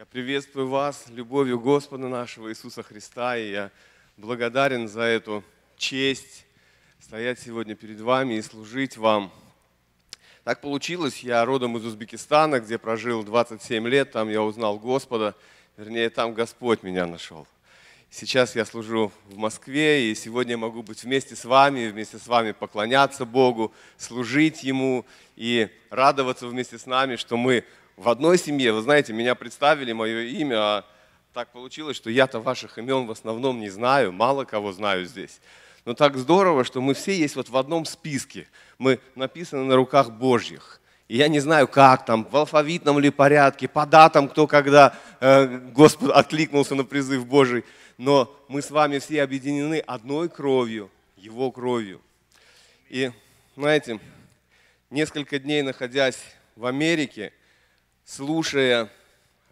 Я приветствую вас любовью Господа нашего Иисуса Христа, и я благодарен за эту честь стоять сегодня перед вами и служить вам. Так получилось, я родом из Узбекистана, где прожил 27 лет, там я узнал Господа, вернее, там Господь меня нашел. Сейчас я служу в Москве, и сегодня я могу быть вместе с вами, вместе с вами поклоняться Богу, служить Ему и радоваться вместе с нами, что мы в одной семье, вы знаете, меня представили, мое имя, а так получилось, что я-то ваших имен в основном не знаю, мало кого знаю здесь. Но так здорово, что мы все есть вот в одном списке. Мы написаны на руках Божьих. И я не знаю, как там, в алфавитном ли порядке, по датам, кто когда э, Господь откликнулся на призыв Божий. Но мы с вами все объединены одной кровью, Его кровью. И, знаете, несколько дней находясь в Америке, слушая,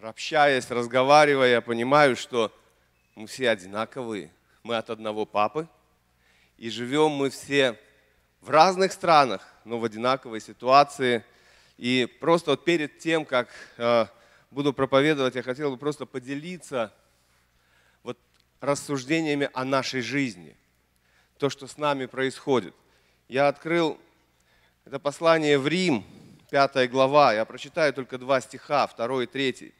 общаясь, разговаривая, я понимаю, что мы все одинаковые. Мы от одного папы, и живем мы все в разных странах, но в одинаковой ситуации. И просто вот перед тем, как э, буду проповедовать, я хотел бы просто поделиться вот рассуждениями о нашей жизни, то, что с нами происходит. Я открыл это послание в Рим, 5 глава. Я прочитаю только два стиха, 2 и 3.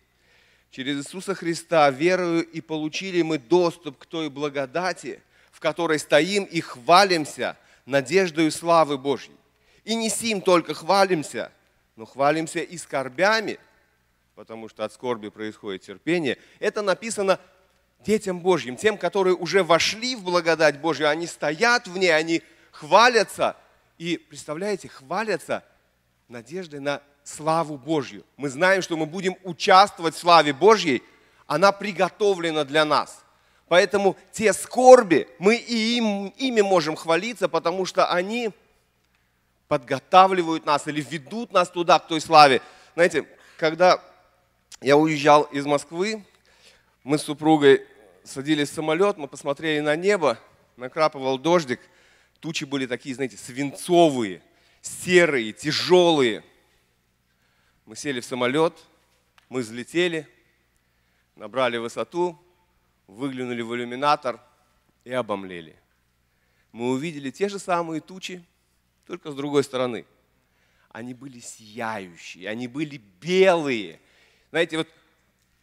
«Через Иисуса Христа верою и получили мы доступ к той благодати, в которой стоим и хвалимся надеждою славы Божьей. И не сим только хвалимся, но хвалимся и скорбями, потому что от скорби происходит терпение. Это написано детям Божьим, тем, которые уже вошли в благодать Божью, они стоят в ней, они хвалятся. И, представляете, хвалятся надеждой на славу Божью. Мы знаем, что мы будем участвовать в славе Божьей, она приготовлена для нас. Поэтому те скорби, мы и им, ими можем хвалиться, потому что они подготавливают нас или ведут нас туда, к той славе. Знаете, когда я уезжал из Москвы, мы с супругой садились в самолет, мы посмотрели на небо, накрапывал дождик, тучи были такие, знаете, свинцовые – серые, тяжелые. Мы сели в самолет, мы взлетели, набрали высоту, выглянули в иллюминатор и обомлели. Мы увидели те же самые тучи, только с другой стороны. Они были сияющие, они были белые. Знаете, вот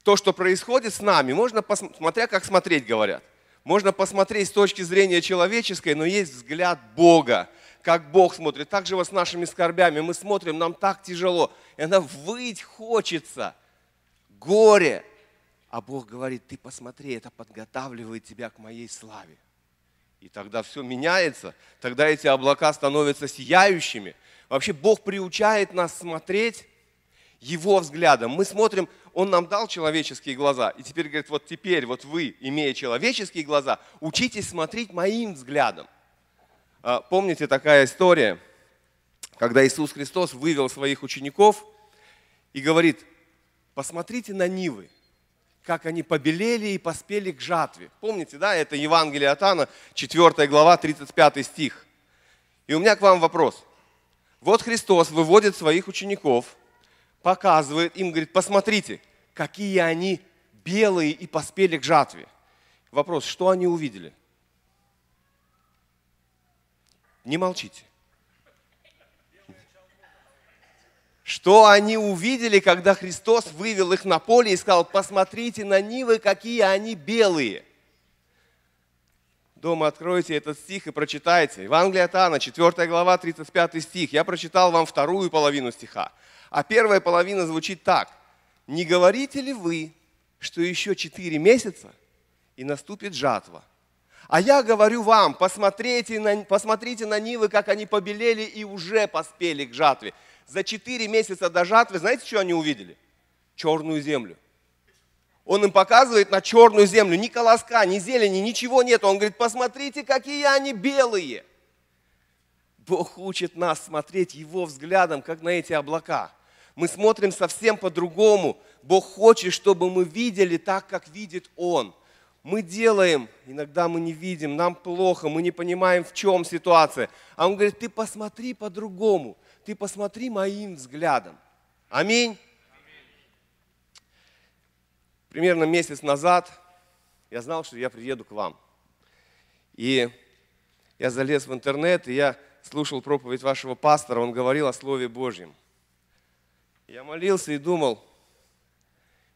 то, что происходит с нами, можно посмотря, как смотреть, говорят. Можно посмотреть с точки зрения человеческой, но есть взгляд Бога как Бог смотрит. Так же вот с нашими скорбями. Мы смотрим, нам так тяжело. И она выть хочется. Горе. А Бог говорит, ты посмотри, это подготавливает тебя к моей славе. И тогда все меняется, тогда эти облака становятся сияющими. Вообще Бог приучает нас смотреть Его взглядом. Мы смотрим, Он нам дал человеческие глаза, и теперь говорит, вот теперь вот вы, имея человеческие глаза, учитесь смотреть моим взглядом. А, помните, такая история, когда Иисус Христос вывел своих учеников и говорит, посмотрите на Нивы, как они побелели и поспели к жатве. Помните, да, это Евангелие от Анна, 4 глава, 35 стих. И у меня к вам вопрос. Вот Христос выводит своих учеников, показывает им, говорит, посмотрите, какие они белые и поспели к жатве. Вопрос, что они увидели – не молчите. Что они увидели, когда Христос вывел их на поле и сказал, посмотрите на нивы, какие они белые. Дома откройте этот стих и прочитайте. Евангелие от Анна, 4 глава, 35 стих. Я прочитал вам вторую половину стиха. А первая половина звучит так. «Не говорите ли вы, что еще четыре месяца, и наступит жатва?» А я говорю вам, посмотрите на, посмотрите на нивы, как они побелели и уже поспели к жатве. За 4 месяца до жатвы, знаете, что они увидели? Черную землю. Он им показывает на черную землю, ни колоска, ни зелени, ничего нет. Он говорит, посмотрите, какие они белые. Бог учит нас смотреть Его взглядом, как на эти облака. Мы смотрим совсем по-другому. Бог хочет, чтобы мы видели так, как видит Он – мы делаем, иногда мы не видим, нам плохо, мы не понимаем, в чем ситуация. А он говорит, ты посмотри по-другому, ты посмотри моим взглядом. Аминь. Примерно месяц назад я знал, что я приеду к вам. И я залез в интернет, и я слушал проповедь вашего пастора, он говорил о Слове Божьем. Я молился и думал,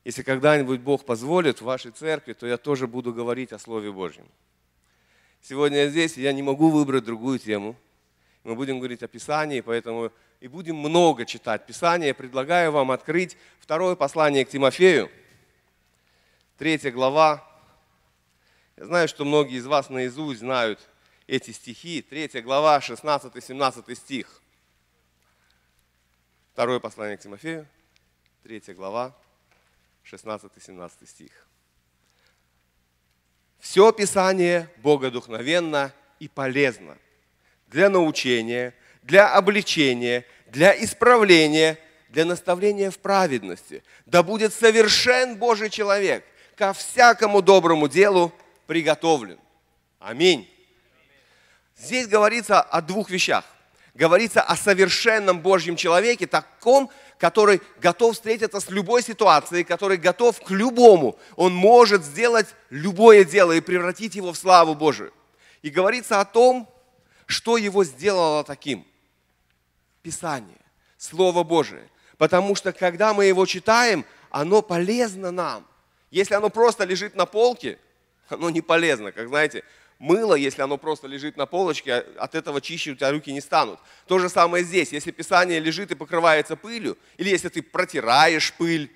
если когда-нибудь Бог позволит в вашей церкви, то я тоже буду говорить о Слове Божьем. Сегодня я здесь, и я не могу выбрать другую тему. Мы будем говорить о Писании, поэтому и будем много читать Писание. Предлагаю вам открыть второе послание к Тимофею, третья глава. Я знаю, что многие из вас наизусть знают эти стихи. Третья глава, 16-17 стих. Второе послание к Тимофею, третья глава, 16-17 стих. Все Писание богодухновенно и полезно для научения, для обличения, для исправления, для наставления в праведности. Да будет совершен Божий человек, ко всякому доброму делу приготовлен. Аминь. Здесь говорится о двух вещах. Говорится о совершенном Божьем человеке, таком, который готов встретиться с любой ситуацией, который готов к любому. Он может сделать любое дело и превратить его в славу Божию. И говорится о том, что его сделало таким. Писание, Слово Божие. Потому что когда мы его читаем, оно полезно нам. Если оно просто лежит на полке, оно не полезно. Как знаете, мыло, если оно просто лежит на полочке, от этого чище у тебя руки не станут. То же самое здесь. Если Писание лежит и покрывается пылью, или если ты протираешь пыль,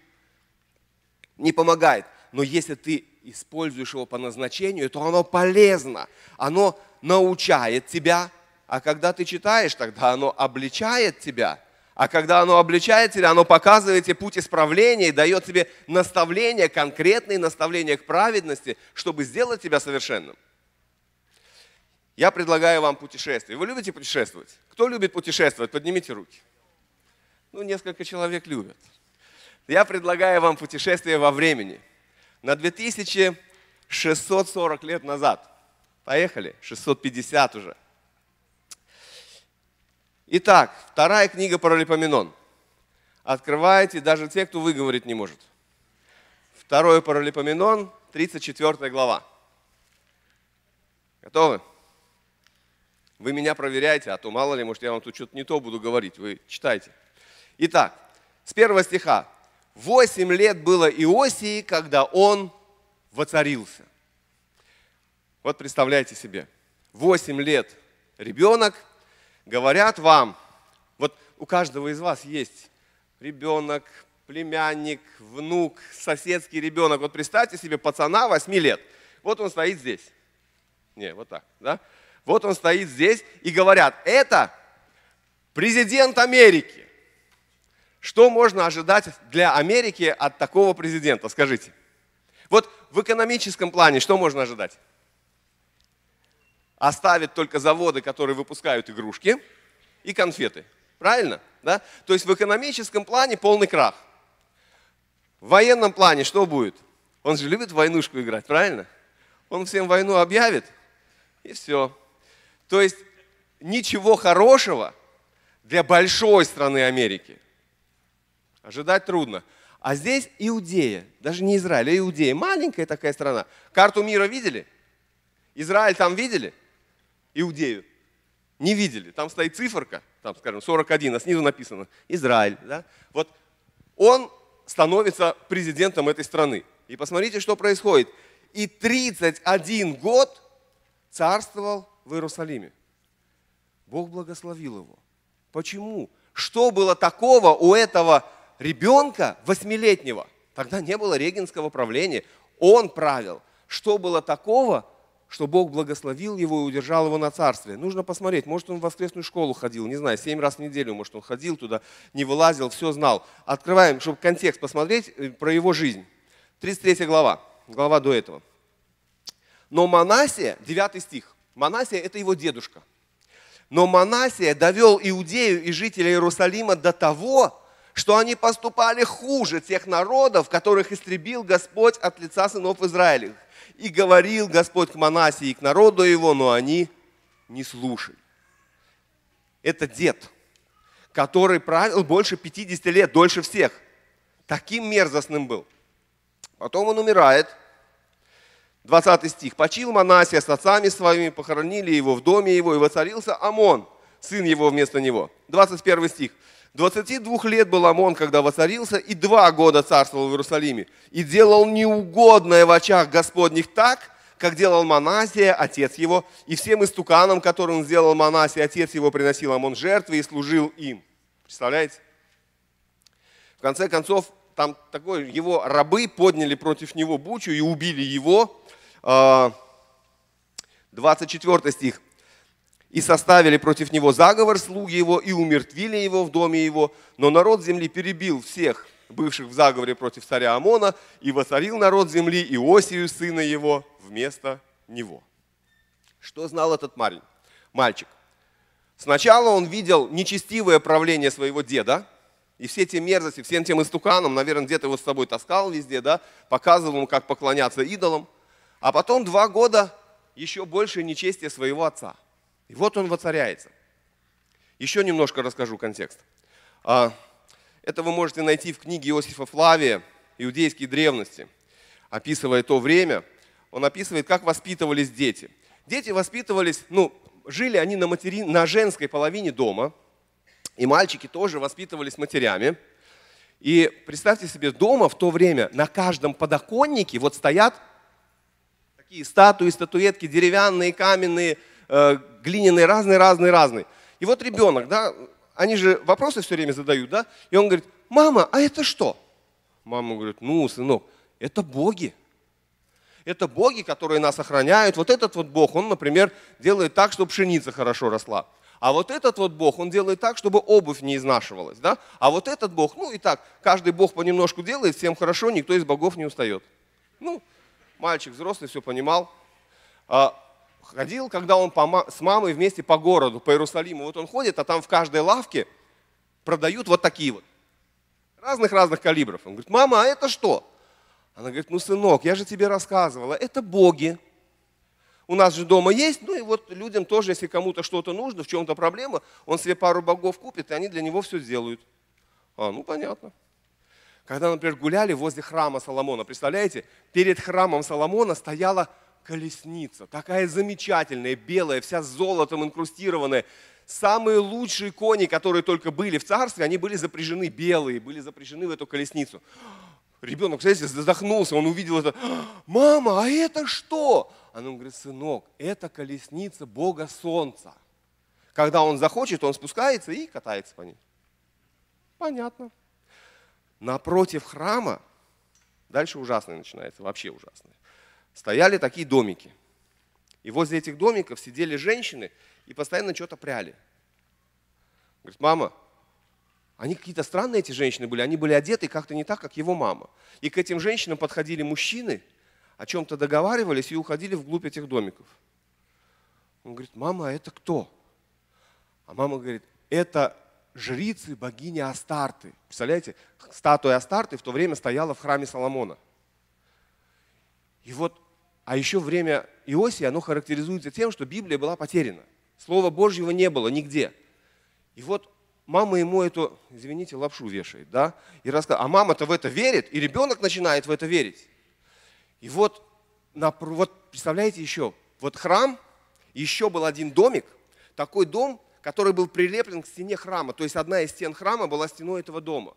не помогает. Но если ты используешь его по назначению, то оно полезно. Оно научает тебя. А когда ты читаешь, тогда оно обличает тебя. А когда оно обличает тебя, оно показывает тебе путь исправления и дает тебе наставления, конкретные наставления к праведности, чтобы сделать тебя совершенным. Я предлагаю вам путешествие. Вы любите путешествовать? Кто любит путешествовать? Поднимите руки. Ну, несколько человек любят. Я предлагаю вам путешествие во времени. На 2640 лет назад. Поехали, 650 уже. Итак, вторая книга Паралипоменон. Открывайте даже те, кто выговорить не может. Второе Паралипоменон, 34 глава. Готовы? Вы меня проверяйте, а то мало ли, может, я вам тут что-то не то буду говорить. Вы читайте. Итак, с первого стиха. «Восемь лет было Иосии, когда он воцарился». Вот представляете себе, восемь лет ребенок, говорят вам, вот у каждого из вас есть ребенок, племянник, внук, соседский ребенок. Вот представьте себе пацана 8 лет. Вот он стоит здесь. Не, вот так, да? Вот он стоит здесь и говорят, это президент Америки. Что можно ожидать для Америки от такого президента, скажите? Вот в экономическом плане что можно ожидать? Оставят только заводы, которые выпускают игрушки и конфеты. Правильно? Да? То есть в экономическом плане полный крах. В военном плане что будет? Он же любит войнушку играть, правильно? Он всем войну объявит, и все. То есть ничего хорошего для большой страны Америки ожидать трудно. А здесь Иудея, даже не Израиль, а Иудея. Маленькая такая страна. Карту мира видели? Израиль там видели? Иудею? Не видели. Там стоит циферка, там, скажем, 41, а снизу написано Израиль. Да? Вот он становится президентом этой страны. И посмотрите, что происходит. И 31 год царствовал в Иерусалиме. Бог благословил его. Почему? Что было такого у этого ребенка восьмилетнего? Тогда не было регенского правления. Он правил. Что было такого, что Бог благословил его и удержал его на царстве. Нужно посмотреть, может, он в воскресную школу ходил, не знаю, семь раз в неделю, может, он ходил туда, не вылазил, все знал. Открываем, чтобы контекст посмотреть э, про его жизнь. 33 глава, глава до этого. Но Манасия, 9 стих, Манасия – это его дедушка. Но Манасия довел Иудею и жителей Иерусалима до того, что они поступали хуже тех народов, которых истребил Господь от лица сынов Израиля, И говорил Господь к Манасии и к народу его, но они не слушали. Это дед, который правил больше 50 лет, дольше всех. Таким мерзостным был. Потом он умирает – 20 стих. «Почил Манасия с отцами своими, похоронили его в доме его, и воцарился Амон, сын его вместо него». 21 стих. «22 лет был Амон, когда воцарился, и два года царствовал в Иерусалиме, и делал неугодное в очах Господних так, как делал Манасия, отец его, и всем истуканам, которые он сделал Манасия, отец его приносил Амон жертвы и служил им». Представляете? В конце концов, там такой, его рабы подняли против него бучу и убили его, 24 а, стих. «И составили против него заговор слуги его, и умертвили его в доме его. Но народ земли перебил всех, бывших в заговоре против царя Амона, и воцарил народ земли Иосию, сына его, вместо него». Что знал этот мальчик? Сначала он видел нечестивое правление своего деда, и все те мерзости, всем тем истуканам, наверное, где-то его с собой таскал везде, да, показывал ему, как поклоняться идолам – а потом два года еще больше нечестия своего отца. И вот он воцаряется. Еще немножко расскажу контекст. А, это вы можете найти в книге Иосифа Флавия «Иудейские древности». Описывая то время, он описывает, как воспитывались дети. Дети воспитывались, ну, жили они на, матери, на женской половине дома, и мальчики тоже воспитывались матерями. И представьте себе, дома в то время на каждом подоконнике вот стоят такие статуи, статуэтки, деревянные, каменные, э, глиняные, разные, разные, разные. И вот ребенок, да, они же вопросы все время задают, да, и он говорит, мама, а это что? Мама говорит, ну, сынок, это боги. Это боги, которые нас охраняют. Вот этот вот бог, он, например, делает так, чтобы пшеница хорошо росла. А вот этот вот бог, он делает так, чтобы обувь не изнашивалась. Да? А вот этот бог, ну и так, каждый бог понемножку делает, всем хорошо, никто из богов не устает. Ну, мальчик взрослый, все понимал. А, ходил, когда он с мамой вместе по городу, по Иерусалиму. Вот он ходит, а там в каждой лавке продают вот такие вот. Разных-разных калибров. Он говорит, мама, а это что? Она говорит, ну, сынок, я же тебе рассказывала, это боги. У нас же дома есть, ну и вот людям тоже, если кому-то что-то нужно, в чем-то проблема, он себе пару богов купит, и они для него все сделают. А, ну понятно. Когда, например, гуляли возле храма Соломона, представляете, перед храмом Соломона стояла колесница, такая замечательная, белая, вся золотом инкрустированная. Самые лучшие кони, которые только были в царстве, они были запряжены белые, были запряжены в эту колесницу. Ребенок, кстати, задохнулся, он увидел это. «Мама, а это что?» Она говорит, «Сынок, это колесница Бога Солнца. Когда он захочет, он спускается и катается по ней». Понятно напротив храма, дальше ужасное начинается, вообще ужасное, стояли такие домики. И возле этих домиков сидели женщины и постоянно что-то пряли. Говорит, мама, они какие-то странные эти женщины были, они были одеты как-то не так, как его мама. И к этим женщинам подходили мужчины, о чем-то договаривались и уходили вглубь этих домиков. Он говорит, мама, а это кто? А мама говорит, это жрицы богини Астарты. Представляете, статуя Астарты в то время стояла в храме Соломона. И вот, а еще время Иосии, оно характеризуется тем, что Библия была потеряна. Слова Божьего не было нигде. И вот мама ему эту, извините, лапшу вешает, да, и рассказывает. А мама-то в это верит, и ребенок начинает в это верить. И вот, на, вот представляете еще, вот храм, еще был один домик, такой дом – который был прилеплен к стене храма. То есть одна из стен храма была стеной этого дома.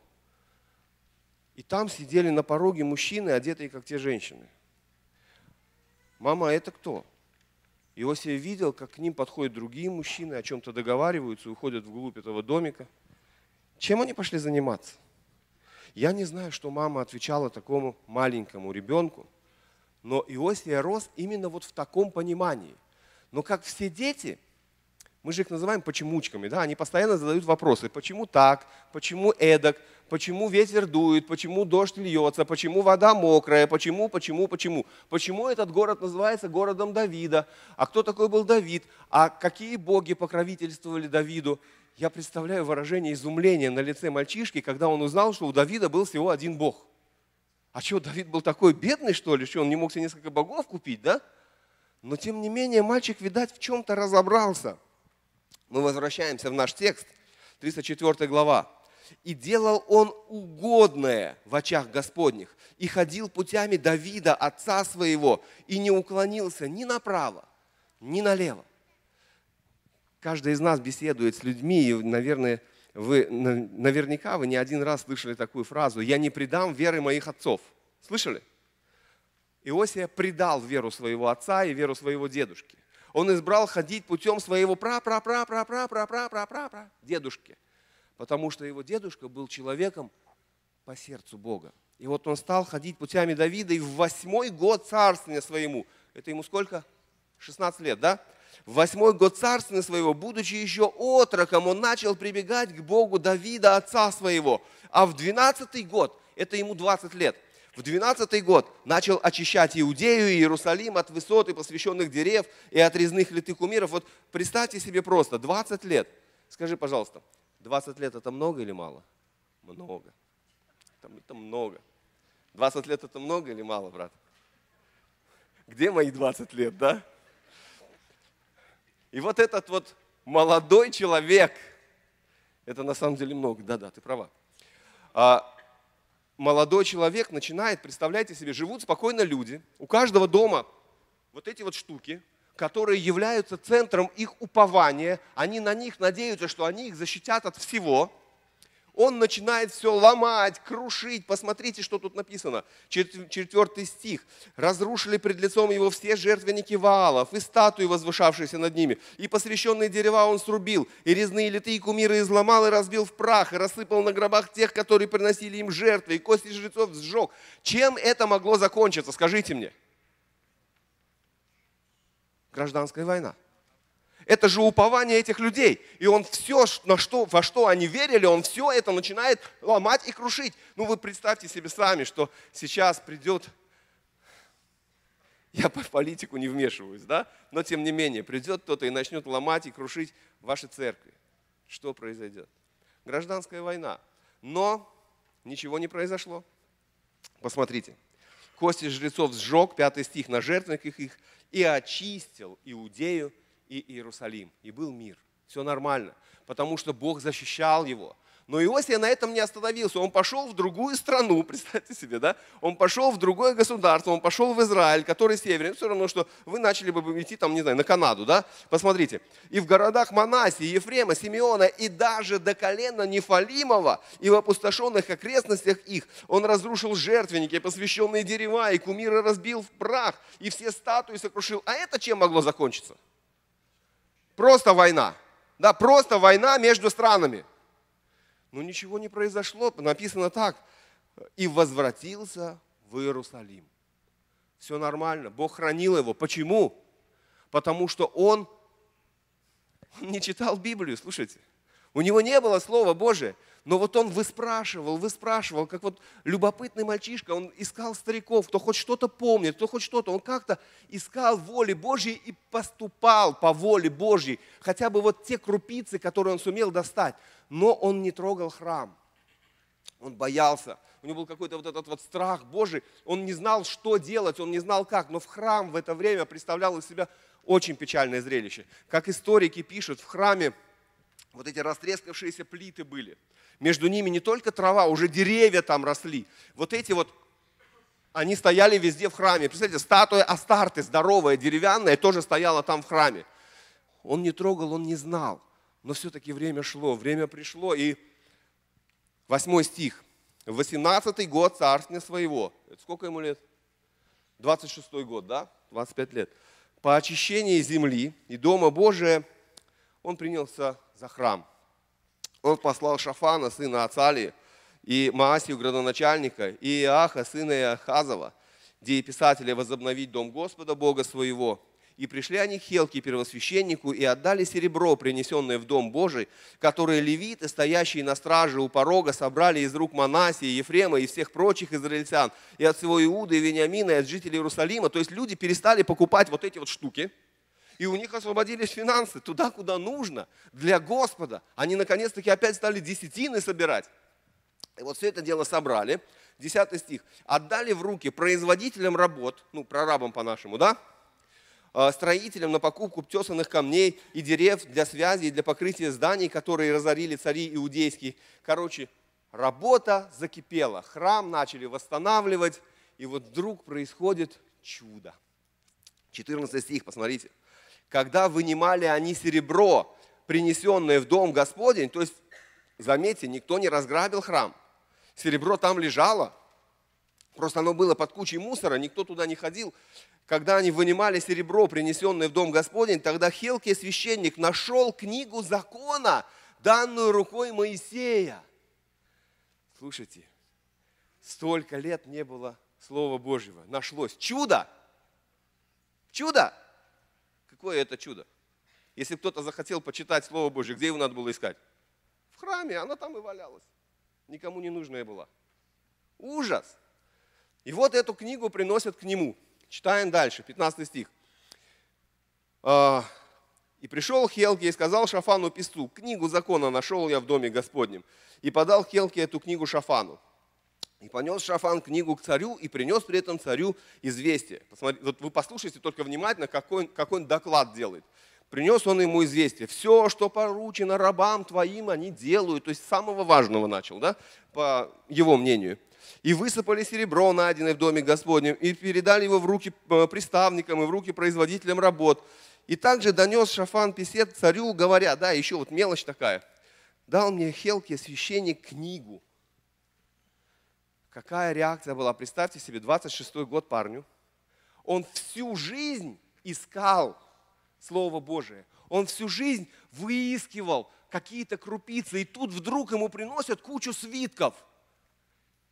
И там сидели на пороге мужчины, одетые как те женщины. Мама, а это кто? Иосиф видел, как к ним подходят другие мужчины, о чем-то договариваются, уходят вглубь этого домика. Чем они пошли заниматься? Я не знаю, что мама отвечала такому маленькому ребенку, но Иосиф рос именно вот в таком понимании. Но как все дети, мы же их называем почемучками, да? Они постоянно задают вопросы, почему так, почему эдак, почему ветер дует, почему дождь льется, почему вода мокрая, почему, почему, почему. Почему этот город называется городом Давида, а кто такой был Давид, а какие боги покровительствовали Давиду. Я представляю выражение изумления на лице мальчишки, когда он узнал, что у Давида был всего один бог. А что, Давид был такой бедный, что ли, что он не мог себе несколько богов купить, да? Но тем не менее мальчик, видать, в чем-то разобрался – мы возвращаемся в наш текст, 304 глава. «И делал он угодное в очах Господних, и ходил путями Давида, отца своего, и не уклонился ни направо, ни налево». Каждый из нас беседует с людьми, и, наверное, вы, наверняка вы не один раз слышали такую фразу «Я не предам веры моих отцов». Слышали? Иосия предал веру своего отца и веру своего дедушки. Он избрал ходить путем своего пра-пра-пра-пра-пра-пра-пра-пра-пра пра дедушки, потому что его дедушка был человеком по сердцу Бога. И вот он стал ходить путями Давида, и в восьмой год царствования своему, это ему сколько? 16 лет, да? В восьмой год царствования своего, будучи еще отроком, он начал прибегать к Богу Давида, отца своего. А в двенадцатый год, это ему 20 лет, в 12 год начал очищать Иудею и Иерусалим от высот и посвященных дерев и от резных литых кумиров. Вот представьте себе просто, 20 лет. Скажи, пожалуйста, 20 лет это много или мало? Много. Там это много. 20 лет это много или мало, брат? Где мои 20 лет, да? И вот этот вот молодой человек, это на самом деле много, да-да, ты права а, молодой человек начинает, представляете себе, живут спокойно люди, у каждого дома вот эти вот штуки, которые являются центром их упования, они на них надеются, что они их защитят от всего – он начинает все ломать, крушить. Посмотрите, что тут написано. Четвертый стих. «Разрушили пред лицом его все жертвенники Ваалов, и статуи, возвышавшиеся над ними, и посвященные дерева он срубил, и резные литые кумиры изломал и разбил в прах, и рассыпал на гробах тех, которые приносили им жертвы, и кости жрецов сжег». Чем это могло закончиться, скажите мне? Гражданская война – это же упование этих людей. И он все, на что, во что они верили, он все это начинает ломать и крушить. Ну вы представьте себе сами, что сейчас придет, я по политику не вмешиваюсь, да, но тем не менее, придет кто-то и начнет ломать и крушить ваши церкви. Что произойдет? Гражданская война. Но ничего не произошло. Посмотрите. Кости жрецов сжег, пятый стих, на жертвенниках их, и очистил Иудею и Иерусалим, и был мир. Все нормально, потому что Бог защищал его. Но Иосия на этом не остановился. Он пошел в другую страну, представьте себе, да? Он пошел в другое государство, он пошел в Израиль, который северен. Все равно, что вы начали бы идти там, не знаю, на Канаду, да? Посмотрите. И в городах Манасии, Ефрема, Симеона и даже до колена Нефалимова и в опустошенных окрестностях их он разрушил жертвенники, посвященные дерева, и кумиры разбил в прах, и все статуи сокрушил. А это чем могло закончиться? Просто война. Да, просто война между странами. Но ничего не произошло. Написано так. И возвратился в Иерусалим. Все нормально. Бог хранил его. Почему? Потому что он, он не читал Библию, слушайте. У него не было Слова Божия. Но вот он выспрашивал, выспрашивал, как вот любопытный мальчишка, он искал стариков, кто хоть что-то помнит, кто хоть что-то. Он как-то искал воли Божьей и поступал по воле Божьей. Хотя бы вот те крупицы, которые он сумел достать. Но он не трогал храм. Он боялся. У него был какой-то вот этот вот страх Божий. Он не знал, что делать, он не знал как. Но в храм в это время представлял из себя очень печальное зрелище. Как историки пишут, в храме вот эти растрескавшиеся плиты были. Между ними не только трава, уже деревья там росли. Вот эти вот, они стояли везде в храме. Представляете, статуя Астарты, здоровая, деревянная, тоже стояла там в храме. Он не трогал, он не знал. Но все-таки время шло, время пришло. И восьмой стих. восемнадцатый й год царствия своего. Это сколько ему лет? Двадцать шестой год, да? Двадцать пять лет. По очищении земли и Дома Божия он принялся за храм. Он послал Шафана, сына Ацалии, и Маасию, градоначальника, и Иаха, сына Иахазова, дееписателя, возобновить дом Господа Бога своего. И пришли они к Хелке, первосвященнику, и отдали серебро, принесенное в дом Божий, которое левиты, стоящие на страже у порога, собрали из рук Манасии, Ефрема и всех прочих израильтян, и от всего Иуды, и Вениамина, и от жителей Иерусалима. То есть люди перестали покупать вот эти вот штуки – и у них освободились финансы туда, куда нужно, для Господа. Они наконец-таки опять стали десятины собирать. И вот все это дело собрали. Десятый стих. «Отдали в руки производителям работ, ну, прорабам по-нашему, да, «э, строителям на покупку птесанных камней и дерев для связи и для покрытия зданий, которые разорили цари иудейские. Короче, работа закипела, храм начали восстанавливать, и вот вдруг происходит чудо. 14 стих, посмотрите когда вынимали они серебро, принесенное в дом Господень, то есть, заметьте, никто не разграбил храм. Серебро там лежало, просто оно было под кучей мусора, никто туда не ходил. Когда они вынимали серебро, принесенное в дом Господень, тогда Хелки, священник нашел книгу закона, данную рукой Моисея. Слушайте, столько лет не было Слова Божьего. Нашлось чудо! Чудо! Какое это чудо? Если кто-то захотел почитать Слово Божье, где его надо было искать? В храме, она там и валялась. Никому не нужная была. Ужас! И вот эту книгу приносят к нему. Читаем дальше, 15 стих. А, «И пришел Хелки и сказал Шафану Писту: книгу закона нашел я в доме Господнем. И подал Хелки эту книгу Шафану. И понес Шафан книгу к царю и принес при этом царю известие. Посмотрите, вот вы послушайте только внимательно, какой, какой он доклад делает. Принес он ему известие. Все, что поручено рабам твоим, они делают. То есть самого важного начал, да, по его мнению. И высыпали серебро, найденное в доме Господнем, и передали его в руки э, приставникам и в руки производителям работ. И также донес Шафан писет царю, говоря, да, еще вот мелочь такая. Дал мне Хелке священник книгу, Какая реакция была? Представьте себе, 26-й год парню. Он всю жизнь искал Слово Божие. Он всю жизнь выискивал какие-то крупицы, и тут вдруг ему приносят кучу свитков.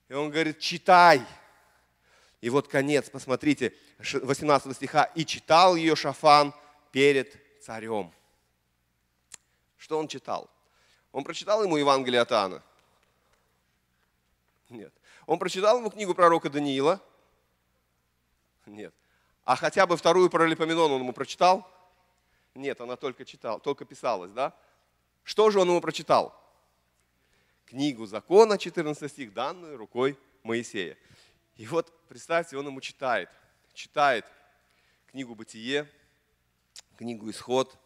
И он говорит, читай. И вот конец, посмотрите, 18 стиха. «И читал ее Шафан перед царем». Что он читал? Он прочитал ему Евангелие от Иоанна? Нет. Он прочитал ему книгу пророка Даниила? Нет. А хотя бы вторую про Липоменон он ему прочитал? Нет, она только читала, только писалась, да? Что же он ему прочитал? Книгу закона, 14 стих, данную рукой Моисея. И вот представьте, он ему читает, читает книгу Бытие, книгу Исход,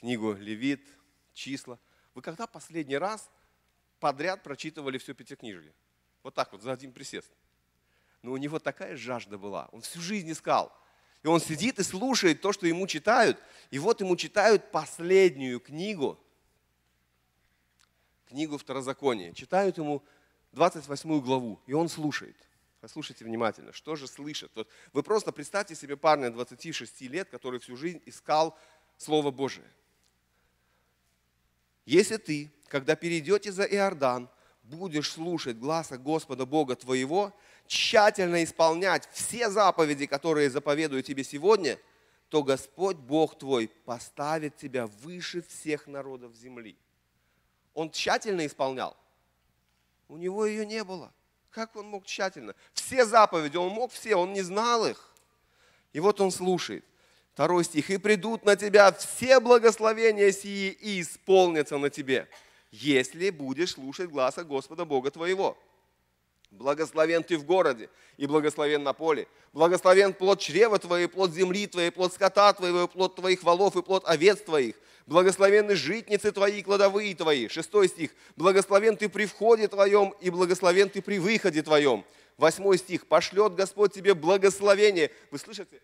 книгу Левит, числа. Вы когда последний раз подряд прочитывали все пятикнижие? Вот так вот, за один присест. Но у него такая жажда была. Он всю жизнь искал. И он сидит и слушает то, что ему читают. И вот ему читают последнюю книгу, книгу Второзакония. Читают ему 28 главу, и он слушает. Послушайте внимательно, что же слышит. Вот вы просто представьте себе парня 26 лет, который всю жизнь искал Слово Божие. «Если ты, когда перейдете за Иордан, будешь слушать гласа Господа Бога твоего, тщательно исполнять все заповеди, которые заповедую тебе сегодня, то Господь Бог твой поставит тебя выше всех народов земли. Он тщательно исполнял. У него ее не было. Как он мог тщательно? Все заповеди, он мог все, он не знал их. И вот он слушает. Второй стих. «И придут на тебя все благословения сии и исполнятся на тебе» если будешь слушать гласа Господа Бога твоего. Благословен ты в городе и благословен на поле. Благословен плод чрева твоего, плод земли твоей, плод скота твоего, плод твоих волов и плод овец твоих. Благословенны житницы твои и кладовые твои. Шестой стих. Благословен ты при входе твоем и благословен ты при выходе твоем. Восьмой стих. Пошлет Господь тебе благословение. Вы слышите?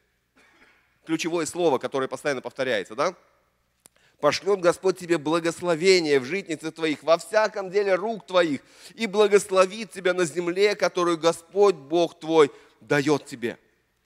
Ключевое слово, которое постоянно повторяется, да? пошлет Господь тебе благословение в житнице твоих, во всяком деле рук твоих, и благословит тебя на земле, которую Господь Бог твой дает тебе.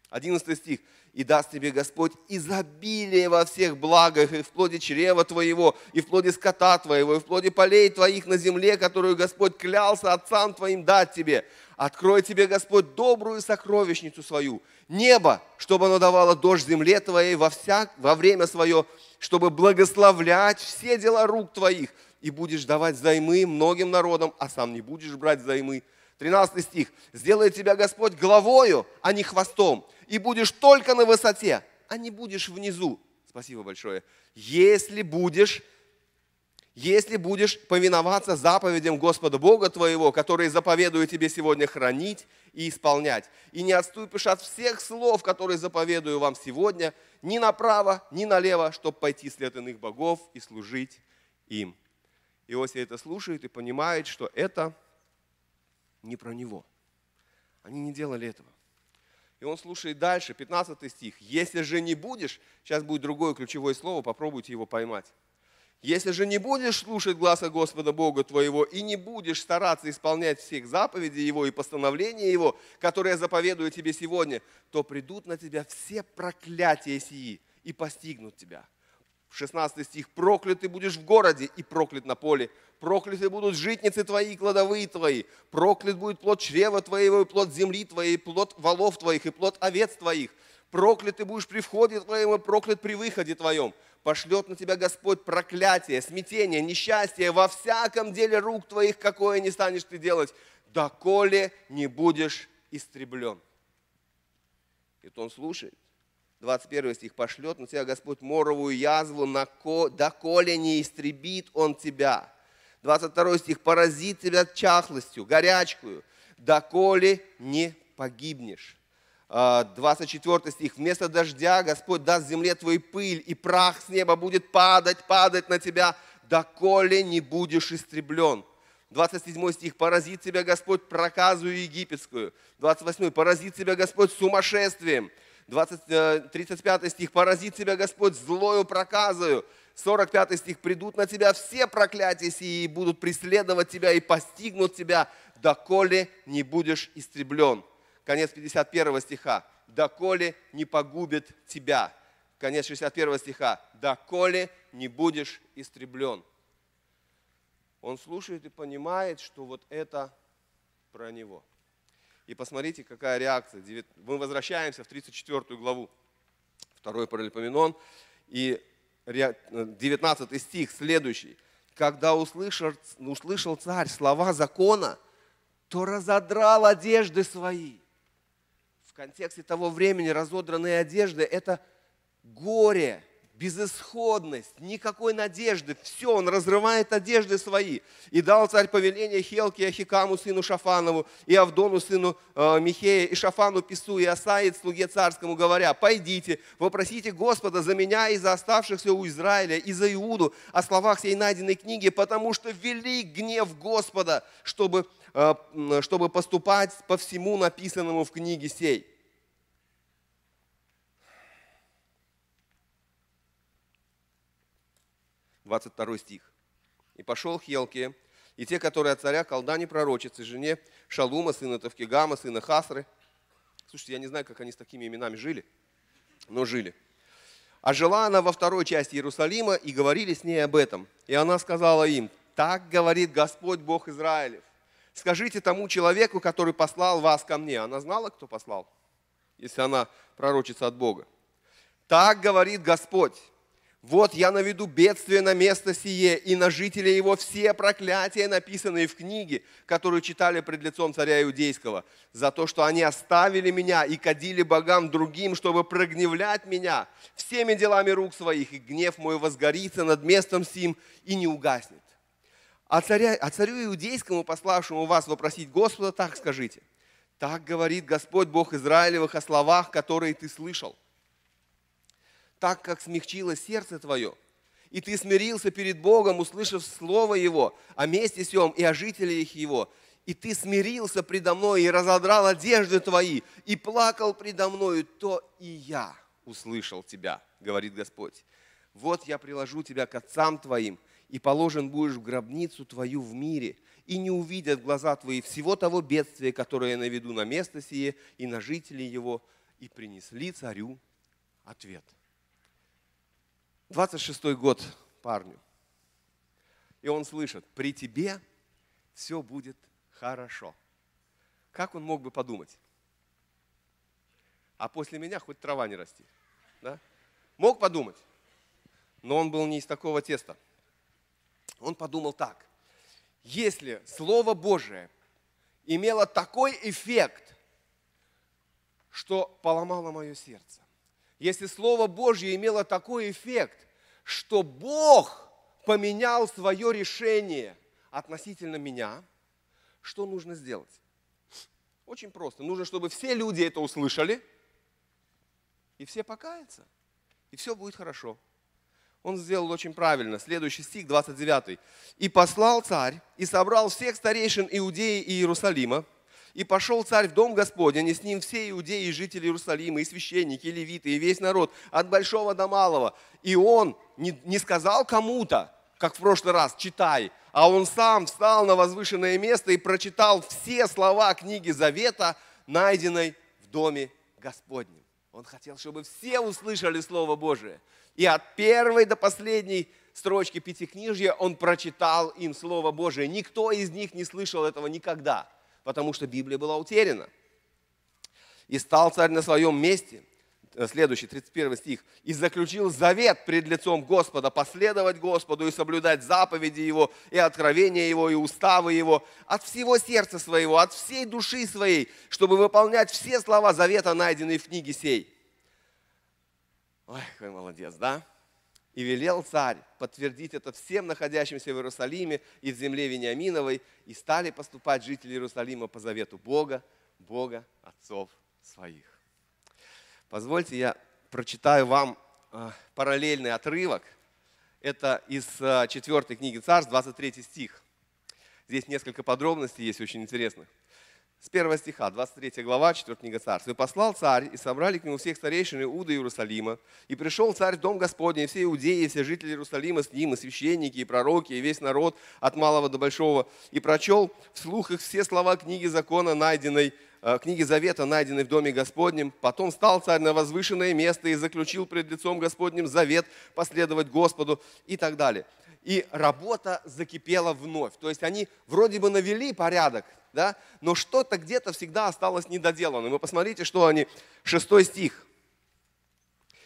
11 стих. «И даст тебе Господь изобилие во всех благах, и в плоде чрева твоего, и в плоде скота твоего, и в плоде полей твоих на земле, которую Господь клялся отцам твоим дать тебе. Открой тебе, Господь, добрую сокровищницу свою, небо, чтобы оно давало дождь земле твоей во, всяк, во время свое, чтобы благословлять все дела рук твоих, и будешь давать займы многим народам, а сам не будешь брать займы. 13 стих. «Сделает тебя Господь главою, а не хвостом, и будешь только на высоте, а не будешь внизу». Спасибо большое. «Если будешь если будешь повиноваться заповедям Господа Бога твоего, которые заповедую тебе сегодня хранить и исполнять, и не отступишь от всех слов, которые заповедую вам сегодня, ни направо, ни налево, чтобы пойти след иных богов и служить им». Иосиф это слушает и понимает, что это не про него. Они не делали этого. И он слушает дальше, 15 стих. «Если же не будешь...» Сейчас будет другое ключевое слово, попробуйте его поймать. Если же не будешь слушать глаза Господа Бога твоего и не будешь стараться исполнять всех заповедей Его и постановления Его, которые я заповедую тебе сегодня, то придут на тебя все проклятия сии и постигнут тебя. 16 стих. «Проклят ты будешь в городе и проклят на поле. Прокляты будут житницы твои и кладовые твои. Проклят будет плод чрева твоего и плод земли твоей, и плод волов твоих и плод овец твоих. Проклят ты будешь при входе твоем и проклят при выходе твоем пошлет на тебя Господь проклятие, смятение, несчастье во всяком деле рук твоих, какое не станешь ты делать, доколе не будешь истреблен. И то он слушает. 21 стих. «Пошлет на тебя Господь моровую язву, на доколе не истребит он тебя». 22 стих. «Поразит тебя чахлостью, горячкую, доколе не погибнешь». 24 а, стих. «Вместо дождя Господь даст земле твой пыль, и прах с неба будет падать, падать на тебя, доколе не будешь истреблен». 27 стих. «Поразит тебя Господь проказую египетскую». 28. «Поразит тебя Господь сумасшествием». 20, 35 э, стих. «Поразит тебя Господь злою проказою». 45 стих. «Придут на тебя все проклятия сии и будут преследовать тебя и постигнут тебя, доколе не будешь истреблен» конец 51 стиха, «Доколе не погубит тебя». Конец 61 стиха, «Доколе не будешь истреблен». Он слушает и понимает, что вот это про него. И посмотрите, какая реакция. Мы возвращаемся в 34 главу, 2 Паралипоменон, и 19 стих следующий. «Когда услышал, услышал царь слова закона, то разодрал одежды свои» в контексте того времени разодранные одежды – это горе – безысходность, никакой надежды. Все, он разрывает одежды свои. И дал царь повеление Хелке, Ахикаму, сыну Шафанову, и Авдону, сыну э, Михея, и Шафану, Пису, и Асаид, слуге царскому, говоря, «Пойдите, вопросите Господа за меня и за оставшихся у Израиля, и за Иуду о словах сей найденной книги, потому что велик гнев Господа, чтобы, э, чтобы поступать по всему написанному в книге сей». 22 стих. «И пошел Хелке, и те, которые от царя колдане пророчицы, жене Шалума, сына Тавкигама, сына Хасры». Слушайте, я не знаю, как они с такими именами жили, но жили. «А жила она во второй части Иерусалима, и говорили с ней об этом. И она сказала им, так говорит Господь Бог Израилев, скажите тому человеку, который послал вас ко мне». Она знала, кто послал, если она пророчится от Бога. «Так говорит Господь, вот я наведу бедствие на место сие, и на жителей его все проклятия, написанные в книге, которую читали пред лицом царя Иудейского, за то, что они оставили меня и кадили богам другим, чтобы прогневлять меня всеми делами рук своих, и гнев мой возгорится над местом сим и не угаснет. А, царя, а царю Иудейскому, пославшему вас вопросить Господа, так скажите. Так говорит Господь Бог Израилевых о словах, которые ты слышал – так как смягчило сердце твое. И ты смирился перед Богом, услышав слово Его о месте сем и о жителях Его. И ты смирился предо мной и разодрал одежды твои, и плакал предо мною, то и я услышал тебя, говорит Господь. Вот я приложу тебя к отцам твоим, и положен будешь в гробницу твою в мире, и не увидят глаза твои всего того бедствия, которое я наведу на место сие и на жителей его, и принесли царю ответ. 26 год парню. И он слышит, при тебе все будет хорошо. Как он мог бы подумать? А после меня хоть трава не расти. Да? Мог подумать, но он был не из такого теста. Он подумал так. Если Слово Божие имело такой эффект, что поломало мое сердце, если Слово Божье имело такой эффект, что Бог поменял свое решение относительно меня, что нужно сделать? Очень просто. Нужно, чтобы все люди это услышали, и все покаятся, и все будет хорошо. Он сделал очень правильно. Следующий стих, 29. «И послал царь, и собрал всех старейшин Иудеи и Иерусалима, и пошел царь в дом Господень, и с ним все иудеи, и жители Иерусалима, и священники, и левиты, и весь народ, от большого до малого. И он не, не сказал кому-то, как в прошлый раз, читай, а он сам встал на возвышенное место и прочитал все слова книги Завета, найденной в доме Господнем. Он хотел, чтобы все услышали Слово Божие. И от первой до последней строчки Пятикнижья он прочитал им Слово Божие. Никто из них не слышал этого никогда потому что Библия была утеряна. «И стал царь на своем месте» э, следующий, 31 стих, «и заключил завет пред лицом Господа, последовать Господу и соблюдать заповеди Его, и откровения Его, и уставы Его, от всего сердца своего, от всей души своей, чтобы выполнять все слова завета, найденные в книге сей». Ой, какой молодец, да? И велел царь подтвердить это всем находящимся в Иерусалиме и в земле Вениаминовой, и стали поступать жители Иерусалима по завету Бога, Бога отцов своих. Позвольте, я прочитаю вам а, параллельный отрывок. Это из 4 а, книги Царств, 23 стих. Здесь несколько подробностей есть очень интересных. С первого стиха, 23 глава, 4 книга царств. «И послал царь, и собрали к нему всех старейшин Иуда и Иерусалима. И пришел царь в дом Господний, и все иудеи, и все жители Иерусалима с ним, и священники, и пророки, и весь народ от малого до большого. И прочел вслух их все слова книги закона, найденной э, книги Завета, найденной в Доме Господнем. Потом стал царь на возвышенное место и заключил пред лицом Господним завет последовать Господу и так далее и работа закипела вновь. То есть они вроде бы навели порядок, да, но что-то где-то всегда осталось недоделанным. Вы посмотрите, что они, шестой стих.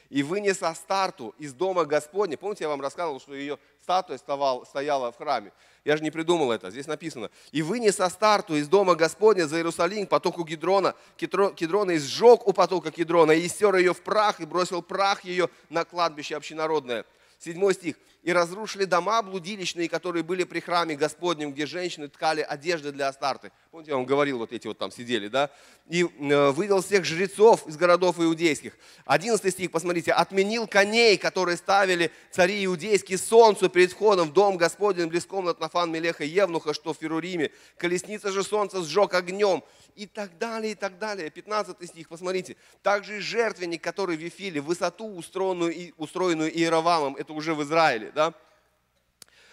«И вынес Астарту из дома Господня». Помните, я вам рассказывал, что ее статуя вставал, стояла в храме? Я же не придумал это, здесь написано. «И вынес Астарту из дома Господня за Иерусалим к потоку Гидрона, Кедрона, и сжег у потока Кедрона, и стер ее в прах, и бросил прах ее на кладбище общенародное». Седьмой стих и разрушили дома блудилищные, которые были при храме Господнем, где женщины ткали одежды для Астарты. Помните, я вам говорил, вот эти вот там сидели, да? И э, вывел всех жрецов из городов иудейских. 11 стих, посмотрите. «Отменил коней, которые ставили цари иудейские солнцу перед входом в дом Господень, близ комнат Нафан, Мелеха и Евнуха, что в Феруриме. Колесница же солнца сжег огнем». И так далее, и так далее. 15 стих, посмотрите. «Также и жертвенник, который в Вифиле, высоту, устроенную, устроенную Иеровамом, это уже в Израиле, да?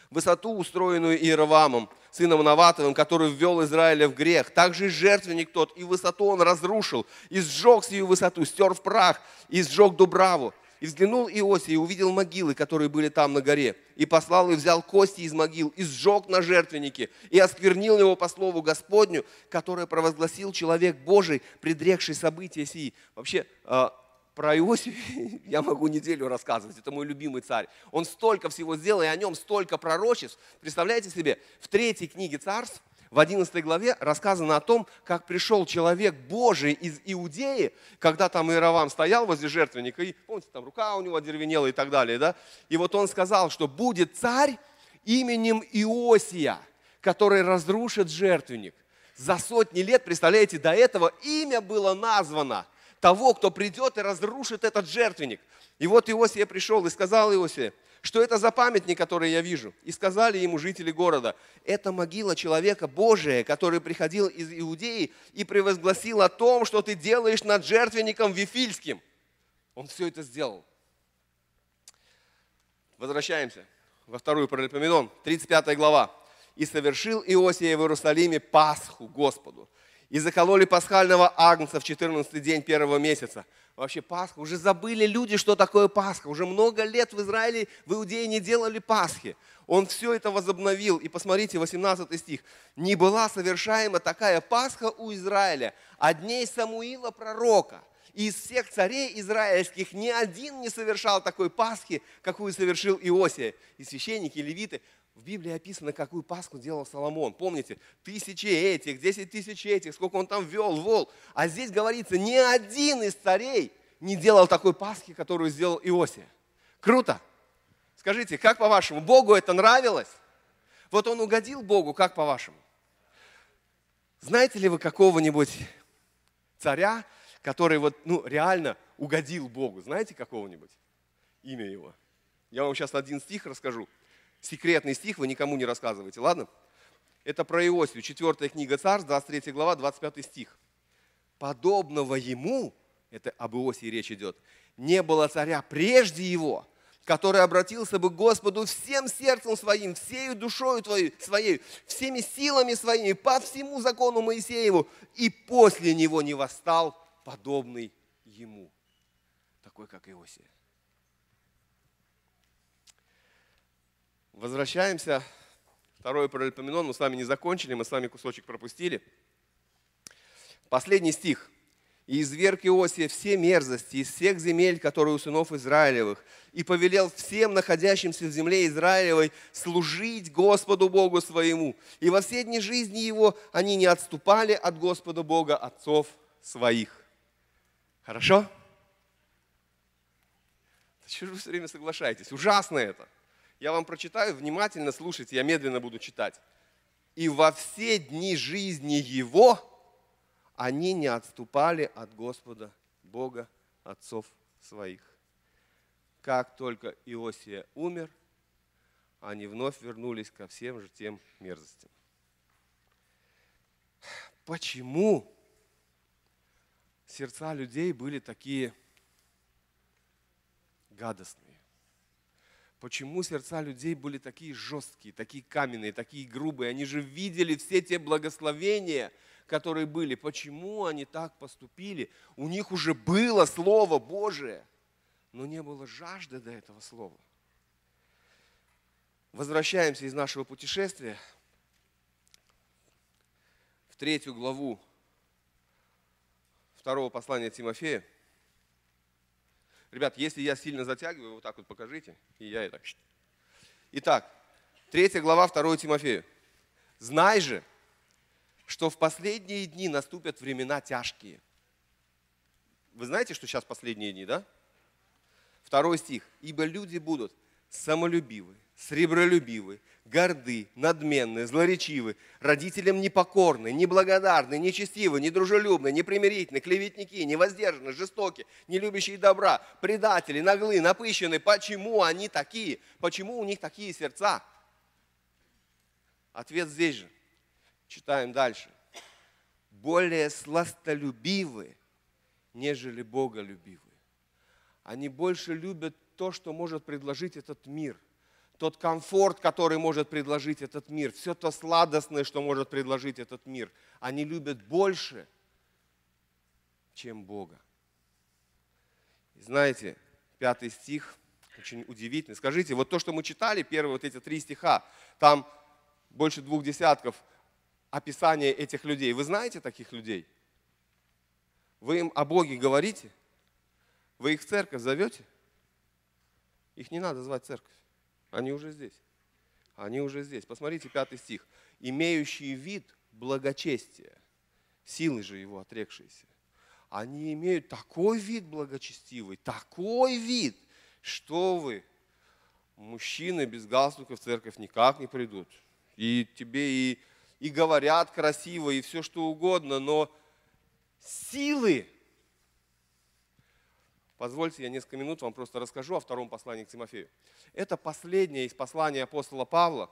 Высоту, устроенную Иеровамом, сыном Наватовым, который ввел Израиля в грех. Также и жертвенник тот, и высоту он разрушил, и сжег сию высоту, стер в прах, и сжег дубраву. И взглянул Иосиф и увидел могилы, которые были там на горе, и послал и взял кости из могил, и сжег на жертвеннике, и осквернил его по слову Господню, которое провозгласил человек Божий, предрекший события сии. Вообще, а, про Иосифа я могу неделю рассказывать, это мой любимый царь. Он столько всего сделал, и о нем столько пророчеств. Представляете себе, в третьей книге царств, в 11 главе рассказано о том, как пришел человек Божий из Иудеи, когда там Иеровам стоял возле жертвенника, и, помните, там рука у него деревенела и так далее, да? И вот он сказал, что будет царь именем Иосия, который разрушит жертвенник. За сотни лет, представляете, до этого имя было названо – того, кто придет и разрушит этот жертвенник. И вот Иосия пришел и сказал Иосия, что это за памятник, который я вижу? И сказали ему жители города, это могила человека Божия, который приходил из Иудеи и превозгласил о том, что ты делаешь над жертвенником Вифильским. Он все это сделал. Возвращаемся во вторую Паралипоменон, 35 глава. «И совершил Иосия в Иерусалиме Пасху Господу, и закололи пасхального агнца в 14 день первого месяца. Вообще Пасха, уже забыли люди, что такое Пасха. Уже много лет в Израиле, в Иудее не делали Пасхи. Он все это возобновил. И посмотрите, 18 стих. «Не была совершаема такая Пасха у Израиля, а дней Самуила пророка. И из всех царей израильских ни один не совершал такой Пасхи, какую совершил Иосия. И священники, и левиты, в Библии описано, какую Пасху делал Соломон. Помните, тысячи этих, десять тысяч этих, сколько он там вел, вол. А здесь говорится, ни один из царей не делал такой Пасхи, которую сделал Иосия. Круто! Скажите, как по-вашему, Богу это нравилось? Вот он угодил Богу, как по-вашему? Знаете ли вы какого-нибудь царя, который вот, ну, реально угодил Богу? Знаете какого-нибудь? Имя его. Я вам сейчас один стих расскажу секретный стих, вы никому не рассказывайте, ладно? Это про Иосию, 4 книга Царств, 23 глава, 25 стих. Подобного ему, это об Иосии речь идет, не было царя прежде его, который обратился бы к Господу всем сердцем своим, всею душою твоей своей, всеми силами своими, по всему закону Моисееву, и после него не восстал подобный ему, такой как Иосия. Возвращаемся. Второй паралипоменон мы с вами не закончили, мы с вами кусочек пропустили. Последний стих. «И изверг Иосия все мерзости из всех земель, которые у сынов Израилевых, и повелел всем находящимся в земле Израилевой служить Господу Богу своему. И во все дни жизни его они не отступали от Господа Бога отцов своих». Хорошо? Чего же вы все время соглашаетесь? Ужасно это. Я вам прочитаю, внимательно слушайте, я медленно буду читать. «И во все дни жизни его они не отступали от Господа, Бога, отцов своих. Как только Иосия умер, они вновь вернулись ко всем же тем мерзостям. Почему сердца людей были такие гадостные? Почему сердца людей были такие жесткие, такие каменные, такие грубые? Они же видели все те благословения, которые были. Почему они так поступили? У них уже было Слово Божие, но не было жажды до этого Слова. Возвращаемся из нашего путешествия в третью главу второго послания Тимофея. Ребят, если я сильно затягиваю, вот так вот покажите, и я это. Итак, третья глава 2 Тимофею. «Знай же, что в последние дни наступят времена тяжкие». Вы знаете, что сейчас последние дни, да? Второй стих. «Ибо люди будут самолюбивы, сребролюбивы, горды, надменны, злоречивы, родителям непокорны, неблагодарны, нечестивы, недружелюбны, непримирительны, клеветники, невоздержаны, жестоки, не любящие добра, предатели, наглы, напыщены. Почему они такие? Почему у них такие сердца? Ответ здесь же. Читаем дальше. Более сластолюбивы, нежели боголюбивы. Они больше любят то, что может предложить этот мир – тот комфорт, который может предложить этот мир, все то сладостное, что может предложить этот мир, они любят больше, чем Бога. И знаете, пятый стих очень удивительный. Скажите, вот то, что мы читали, первые вот эти три стиха, там больше двух десятков описания этих людей. Вы знаете таких людей? Вы им о Боге говорите? Вы их в церковь зовете? Их не надо звать в церковь. Они уже здесь. Они уже здесь. Посмотрите пятый стих. «Имеющие вид благочестия, силы же его отрекшиеся, они имеют такой вид благочестивый, такой вид, что вы, мужчины без галстука в церковь никак не придут. И тебе и, и говорят красиво, и все что угодно, но силы Позвольте, я несколько минут вам просто расскажу о втором послании к Тимофею. Это последнее из послания апостола Павла.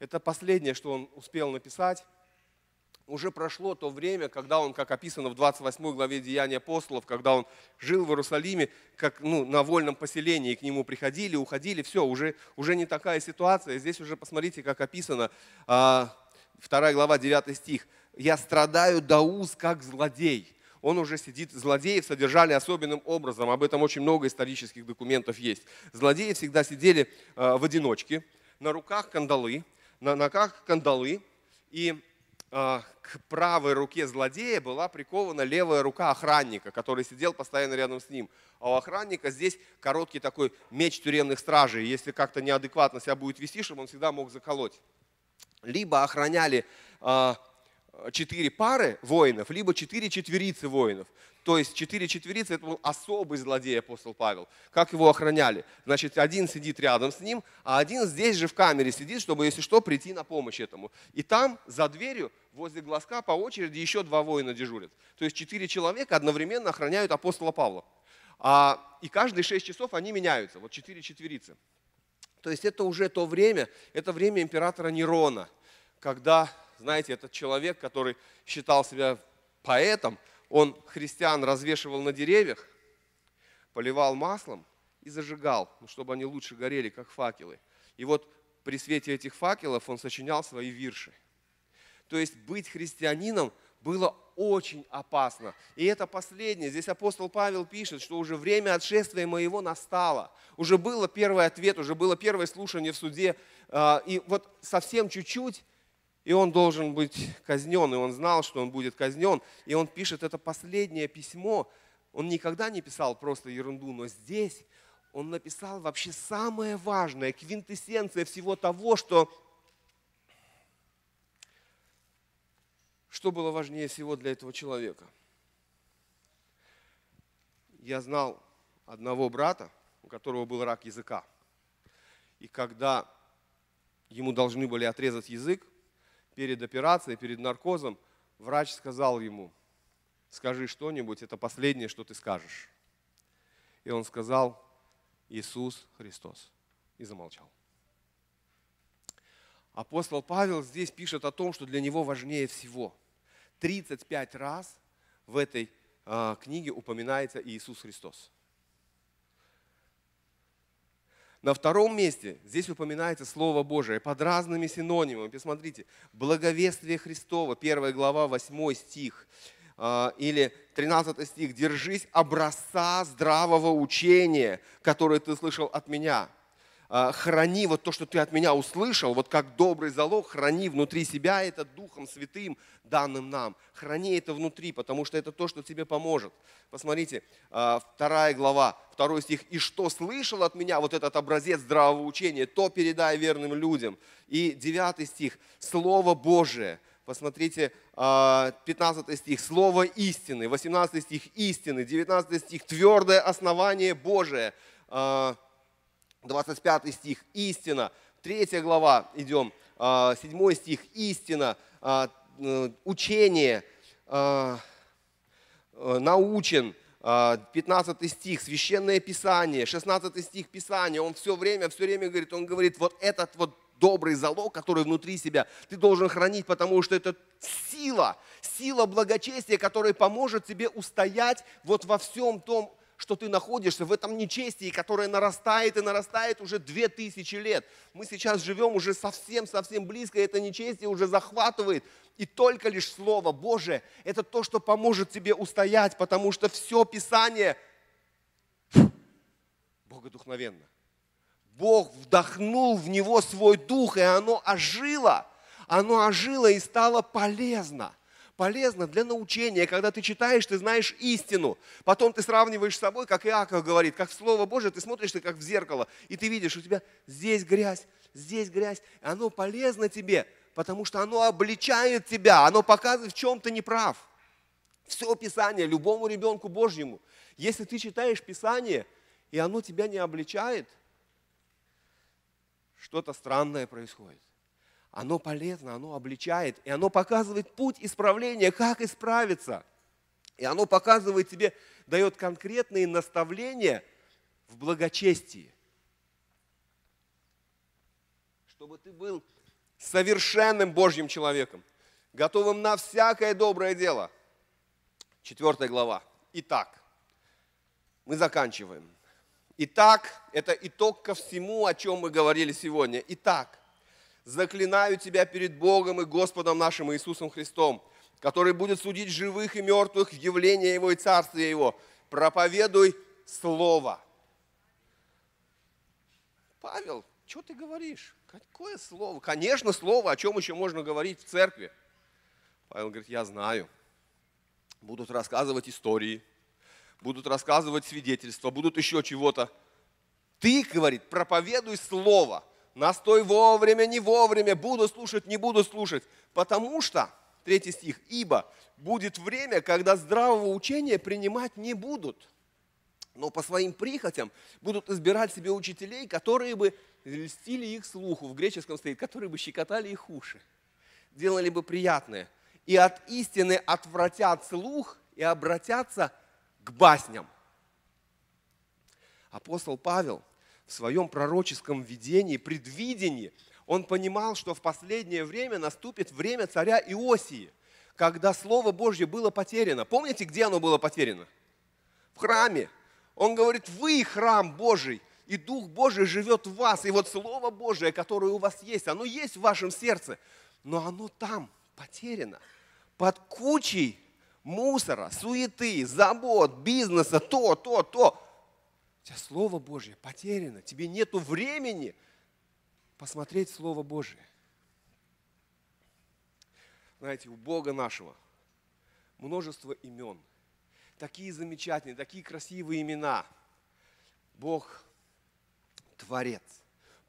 Это последнее, что он успел написать. Уже прошло то время, когда он, как описано в 28 главе Деяния апостолов, когда он жил в Иерусалиме, как ну, на вольном поселении, к нему приходили, уходили, все, уже, уже не такая ситуация. Здесь уже посмотрите, как описано, 2 а, глава, 9 стих. «Я страдаю до уз, как злодей» он уже сидит. Злодеев содержали особенным образом, об этом очень много исторических документов есть. Злодеи всегда сидели э, в одиночке, на руках кандалы, на ногах кандалы, и э, к правой руке злодея была прикована левая рука охранника, который сидел постоянно рядом с ним. А у охранника здесь короткий такой меч тюремных стражей. Если как-то неадекватно себя будет вести, чтобы он всегда мог заколоть. Либо охраняли э, четыре пары воинов, либо четыре четверицы воинов. То есть четыре четверицы – это был особый злодей апостол Павел. Как его охраняли? Значит, один сидит рядом с ним, а один здесь же в камере сидит, чтобы, если что, прийти на помощь этому. И там, за дверью, возле глазка, по очереди еще два воина дежурят. То есть четыре человека одновременно охраняют апостола Павла. А, и каждые шесть часов они меняются, вот четыре четверицы. То есть это уже то время, это время императора Нерона, когда знаете, этот человек, который считал себя поэтом, он христиан развешивал на деревьях, поливал маслом и зажигал, ну, чтобы они лучше горели, как факелы. И вот при свете этих факелов он сочинял свои вирши. То есть быть христианином было очень опасно. И это последнее. Здесь апостол Павел пишет, что уже время отшествия моего настало. Уже было первый ответ, уже было первое слушание в суде. А, и вот совсем чуть-чуть, и он должен быть казнен, и он знал, что он будет казнен, и он пишет это последнее письмо. Он никогда не писал просто ерунду, но здесь он написал вообще самое важное, квинтэссенция всего того, что, что было важнее всего для этого человека. Я знал одного брата, у которого был рак языка. И когда ему должны были отрезать язык, перед операцией, перед наркозом, врач сказал ему, скажи что-нибудь, это последнее, что ты скажешь. И он сказал, Иисус Христос. И замолчал. Апостол Павел здесь пишет о том, что для него важнее всего. 35 раз в этой э, книге упоминается Иисус Христос. На втором месте здесь упоминается Слово Божие под разными синонимами. Посмотрите, благовествие Христова, первая глава, 8 стих, а, или 13 стих, «Держись образца здравого учения, которое ты слышал от меня». А, храни вот то, что ты от меня услышал, вот как добрый залог, храни внутри себя это Духом Святым, данным нам. Храни это внутри, потому что это то, что тебе поможет. Посмотрите, а, вторая глава, второй стих. «И что слышал от меня вот этот образец здравого учения, то передай верным людям». И девятый стих. «Слово Божие». Посмотрите, 15 а, стих, слово истины, 18 стих, истины, 19 стих, твердое основание Божие, 25 стих – истина. 3 глава, идем, 7 а, стих – истина, а, э, учение, а, э, научен, 15 стих, священное писание, 16 стих писание, он все время, все время говорит, он говорит, вот этот вот добрый залог, который внутри себя, ты должен хранить, потому что это сила, сила благочестия, которая поможет тебе устоять вот во всем том, что ты находишься в этом нечестии, которое нарастает и нарастает уже две тысячи лет. Мы сейчас живем уже совсем-совсем близко, и это нечестие уже захватывает. И только лишь Слово Божие – это то, что поможет тебе устоять, потому что все Писание богодухновенно. Бог вдохнул в него свой дух, и оно ожило. Оно ожило и стало полезно полезно для научения, когда ты читаешь, ты знаешь истину. Потом ты сравниваешь с собой, как Иаков говорит, как в Слово Божие, ты смотришь ты как в зеркало, и ты видишь, у тебя здесь грязь, здесь грязь. и Оно полезно тебе, потому что оно обличает тебя, оно показывает, в чем ты не прав. Все Писание любому ребенку Божьему. Если ты читаешь Писание, и оно тебя не обличает, что-то странное происходит оно полезно, оно обличает, и оно показывает путь исправления, как исправиться. И оно показывает тебе, дает конкретные наставления в благочестии. Чтобы ты был совершенным Божьим человеком, готовым на всякое доброе дело. Четвертая глава. Итак, мы заканчиваем. Итак, это итог ко всему, о чем мы говорили сегодня. Итак, заклинаю тебя перед Богом и Господом нашим Иисусом Христом, который будет судить живых и мертвых в явление Его и Царствие Его. Проповедуй Слово. Павел, что ты говоришь? Какое слово? Конечно, слово, о чем еще можно говорить в церкви. Павел говорит, я знаю. Будут рассказывать истории, будут рассказывать свидетельства, будут еще чего-то. Ты, говорит, проповедуй слово. Настой вовремя, не вовремя, буду слушать, не буду слушать. Потому что, третий стих, ибо будет время, когда здравого учения принимать не будут, но по своим прихотям будут избирать себе учителей, которые бы льстили их слуху, в греческом стоит, которые бы щекотали их уши, делали бы приятное. И от истины отвратят слух и обратятся к басням. Апостол Павел – в своем пророческом видении, предвидении, он понимал, что в последнее время наступит время царя Иосии, когда Слово Божье было потеряно. Помните, где оно было потеряно? В храме. Он говорит, вы храм Божий, и Дух Божий живет в вас. И вот Слово Божие, которое у вас есть, оно есть в вашем сердце, но оно там потеряно. Под кучей мусора, суеты, забот, бизнеса, то, то, то тебя Слово Божье потеряно, тебе нет времени посмотреть Слово Божье. Знаете, у Бога нашего множество имен. Такие замечательные, такие красивые имена. Бог Творец,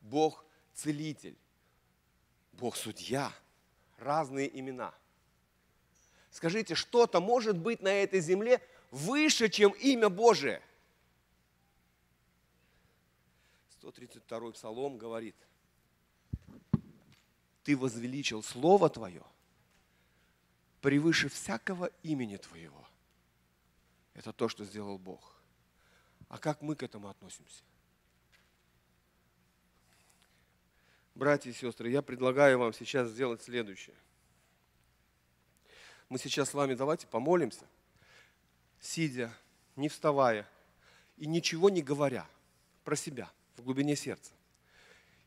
Бог Целитель, Бог Судья. Разные имена. Скажите, что-то может быть на этой земле выше, чем имя Божие – 132 псалом говорит, ты возвеличил Слово Твое превыше всякого имени Твоего. Это то, что сделал Бог. А как мы к этому относимся? Братья и сестры, я предлагаю вам сейчас сделать следующее. Мы сейчас с вами давайте помолимся, сидя, не вставая и ничего не говоря про себя – в глубине сердца.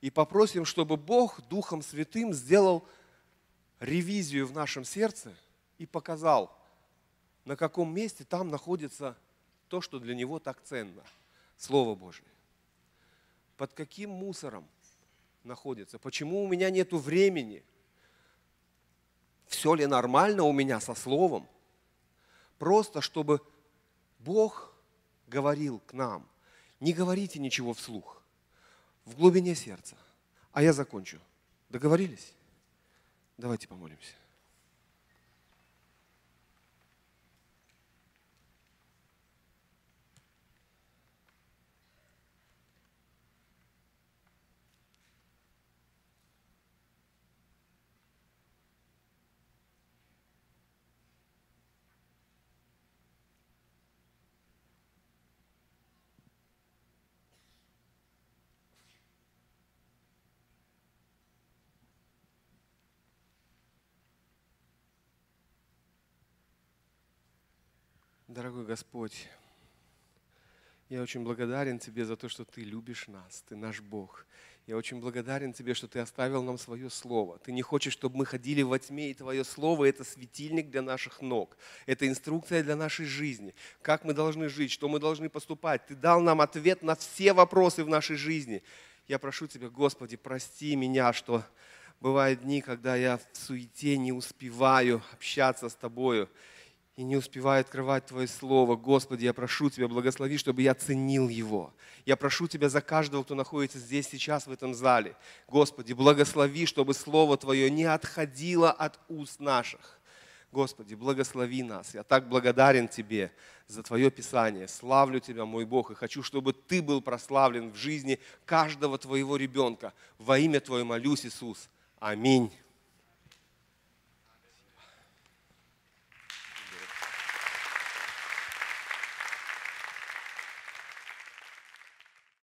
И попросим, чтобы Бог Духом Святым сделал ревизию в нашем сердце и показал, на каком месте там находится то, что для него так ценно. Слово Божие. Под каким мусором находится? Почему у меня нет времени? Все ли нормально у меня со словом? Просто чтобы Бог говорил к нам. Не говорите ничего вслух в глубине сердца. А я закончу. Договорились? Давайте помолимся. Дорогой Господь, я очень благодарен Тебе за то, что Ты любишь нас, Ты наш Бог. Я очень благодарен Тебе, что Ты оставил нам свое Слово. Ты не хочешь, чтобы мы ходили во тьме, и Твое Слово – это светильник для наших ног. Это инструкция для нашей жизни. Как мы должны жить, что мы должны поступать. Ты дал нам ответ на все вопросы в нашей жизни. Я прошу Тебя, Господи, прости меня, что бывают дни, когда я в суете не успеваю общаться с Тобою и не успеваю открывать Твое Слово. Господи, я прошу Тебя, благослови, чтобы я ценил его. Я прошу Тебя за каждого, кто находится здесь сейчас, в этом зале. Господи, благослови, чтобы Слово Твое не отходило от уст наших. Господи, благослови нас. Я так благодарен Тебе за Твое Писание. Славлю Тебя, мой Бог, и хочу, чтобы Ты был прославлен в жизни каждого Твоего ребенка. Во имя Твое молюсь, Иисус. Аминь.